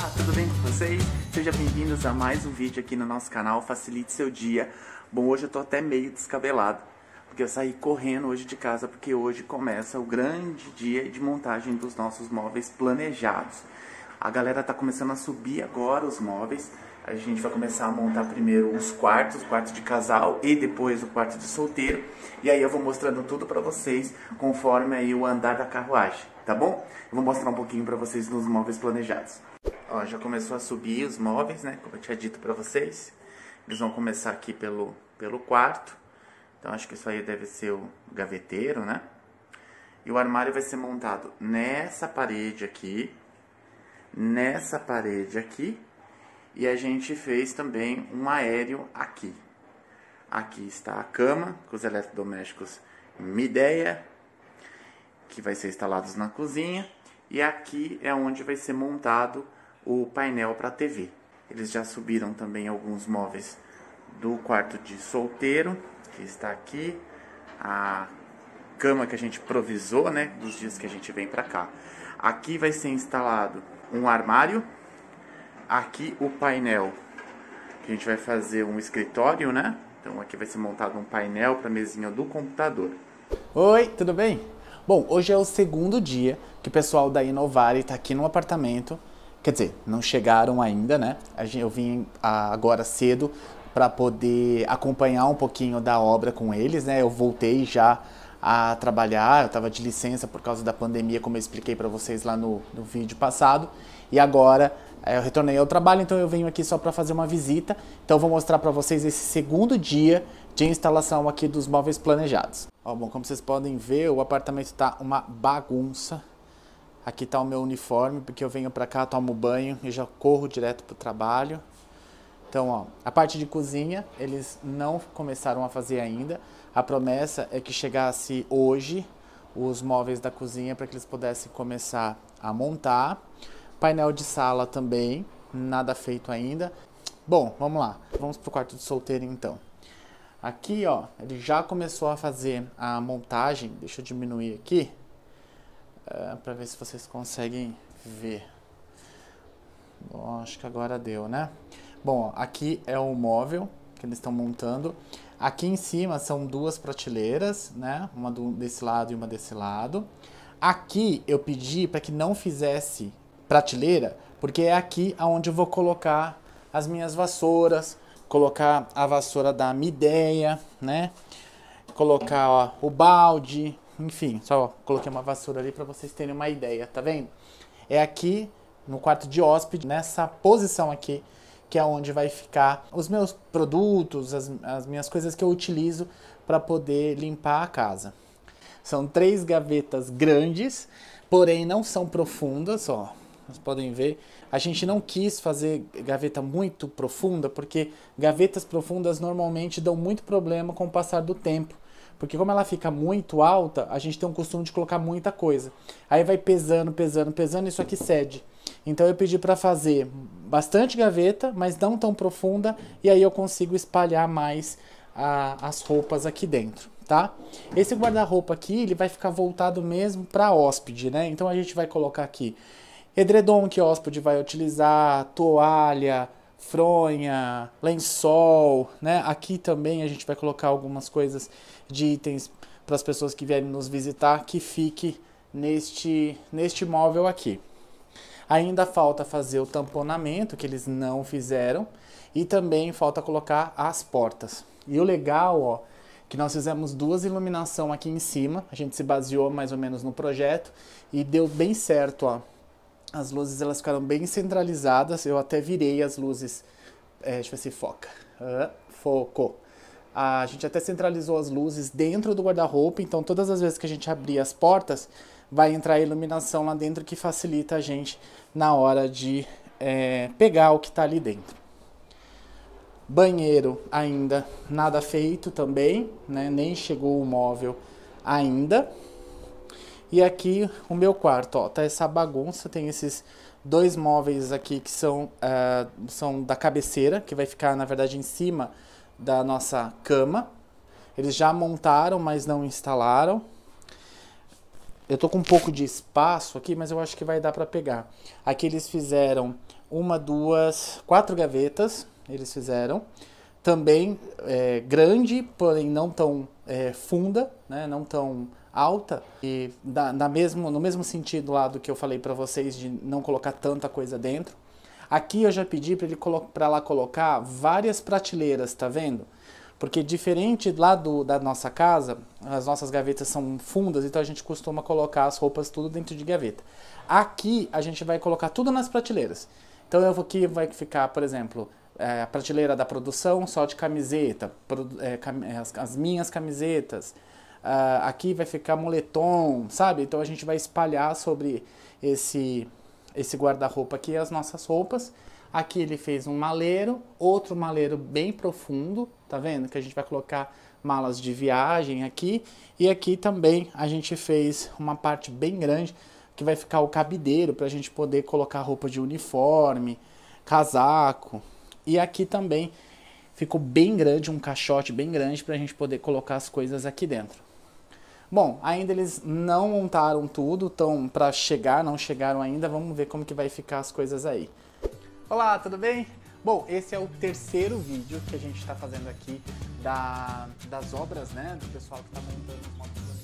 Ah, tudo bem com vocês? Sejam bem-vindos a mais um vídeo aqui no nosso canal Facilite Seu Dia. Bom, hoje eu tô até meio descabelado, porque eu saí correndo hoje de casa, porque hoje começa o grande dia de montagem dos nossos móveis planejados. A galera tá começando a subir agora os móveis, a gente vai começar a montar primeiro os quartos, o quarto de casal e depois o quarto de solteiro. E aí eu vou mostrando tudo pra vocês conforme aí o andar da carruagem, tá bom? Eu vou mostrar um pouquinho pra vocês nos móveis planejados. Ó, já começou a subir os móveis, né? Como eu tinha dito para vocês. Eles vão começar aqui pelo, pelo quarto. Então, acho que isso aí deve ser o gaveteiro, né? E o armário vai ser montado nessa parede aqui, nessa parede aqui, e a gente fez também um aéreo aqui. Aqui está a cama com os eletrodomésticos Mideia, que vai ser instalados na cozinha. E aqui é onde vai ser montado o painel para TV. Eles já subiram também alguns móveis do quarto de solteiro, que está aqui, a cama que a gente provisou, né, dos dias que a gente vem para cá. Aqui vai ser instalado um armário, aqui o painel, a gente vai fazer um escritório, né? Então aqui vai ser montado um painel para a mesinha do computador. Oi, tudo bem? Bom, hoje é o segundo dia que o pessoal da Inovare está aqui no apartamento. Quer dizer, não chegaram ainda, né? Eu vim agora cedo para poder acompanhar um pouquinho da obra com eles, né? Eu voltei já a trabalhar, eu estava de licença por causa da pandemia, como eu expliquei para vocês lá no, no vídeo passado. E agora eh, eu retornei ao trabalho, então eu venho aqui só para fazer uma visita. Então vou mostrar para vocês esse segundo dia de instalação aqui dos móveis planejados. Ó, bom, como vocês podem ver, o apartamento tá uma bagunça. Aqui tá o meu uniforme, porque eu venho pra cá, tomo banho e já corro direto pro trabalho. Então, ó, a parte de cozinha, eles não começaram a fazer ainda. A promessa é que chegasse hoje os móveis da cozinha para que eles pudessem começar a montar. Painel de sala também, nada feito ainda. Bom, vamos lá. Vamos pro quarto de solteiro então. Aqui, ó, ele já começou a fazer a montagem. Deixa eu diminuir aqui uh, eh, para ver se vocês conseguem ver. Bom, acho que agora deu, né? Bom, ó, aqui é o móvel que eles estão montando. Aqui em cima são duas prateleiras, né? Uma do, desse lado e uma desse lado. Aqui eu pedi para que não fizesse prateleira, porque é aqui aonde eu vou colocar as minhas vassouras, colocar a vassoura da ideia, né? Colocar ó, o balde, enfim, só coloquei uma vassoura ali para vocês terem uma ideia, tá vendo? É aqui no quarto de hóspede, nessa posição aqui, que é onde vai ficar os meus produtos, as, as minhas coisas que eu utilizo para poder limpar a casa. São três gavetas grandes, porém não são profundas, ó. Vocês podem ver. A gente não quis fazer gaveta muito profunda, porque gavetas profundas normalmente dão muito problema com o passar do tempo. Porque como ela fica muito alta, a gente tem um costume de colocar muita coisa. Aí vai pesando, pesando, pesando, e isso aqui cede. Então eu pedi para fazer bastante gaveta, mas não tão profunda, e aí eu consigo espalhar mais a, as roupas aqui dentro, tá? Esse guarda-roupa aqui, ele vai ficar voltado mesmo para hóspede, né? Então a gente vai colocar aqui edredom que o hóspede vai utilizar, toalha, fronha, lençol, né? Aqui também a gente vai colocar algumas coisas de itens para as pessoas que vierem nos visitar que fique neste neste móvel aqui. Ainda falta fazer o tamponamento que eles não fizeram e também falta colocar as portas. E o legal, ó, que nós fizemos duas iluminação aqui em cima, a gente se baseou mais ou menos no projeto e deu bem certo, ó as luzes elas ficaram bem centralizadas. Eu até virei as luzes. É, deixa eu ver se foca. Uh, foco. A gente até centralizou as luzes dentro do guarda-roupa, então todas as vezes que a gente abrir as portas, vai entrar a iluminação lá dentro que facilita a gente na hora de é, pegar o que está ali dentro. Banheiro ainda nada feito também, né? nem chegou o móvel ainda. E aqui o meu quarto, ó, tá essa bagunça, tem esses dois móveis aqui que são, uh, são da cabeceira, que vai ficar, na verdade, em cima da nossa cama. Eles já montaram, mas não instalaram. Eu tô com um pouco de espaço aqui, mas eu acho que vai dar para pegar. Aqui eles fizeram uma, duas, quatro gavetas, eles fizeram. Também é, grande, porém não tão é, funda, né? Não tão alta e da, da mesmo, no mesmo sentido lá do que eu falei para vocês de não colocar tanta coisa dentro. Aqui eu já pedi para ele para ela colocar várias prateleiras, tá vendo? Porque diferente lá do, da nossa casa, as nossas gavetas são fundas, então a gente costuma colocar as roupas tudo dentro de gaveta. Aqui a gente vai colocar tudo nas prateleiras. Então eu vou aqui vai ficar, por exemplo, é, a prateleira da produção só de camiseta, pro, é, cam é, as, as minhas camisetas, uh, aqui vai ficar moletom, sabe? Então a gente vai espalhar sobre esse, esse guarda-roupa aqui as nossas roupas. Aqui ele fez um maleiro, outro maleiro bem profundo, tá vendo? Que a gente vai colocar malas de viagem aqui. E aqui também a gente fez uma parte bem grande que vai ficar o cabideiro para a gente poder colocar roupa de uniforme, casaco. E aqui também ficou bem grande, um caixote bem grande para a gente poder colocar as coisas aqui dentro. Bom, ainda eles não montaram tudo, estão para chegar, não chegaram ainda, vamos ver como que vai ficar as coisas aí. Olá, tudo bem? Bom, esse é o terceiro vídeo que a gente está fazendo aqui da, das obras, né, do pessoal que está montando os motos.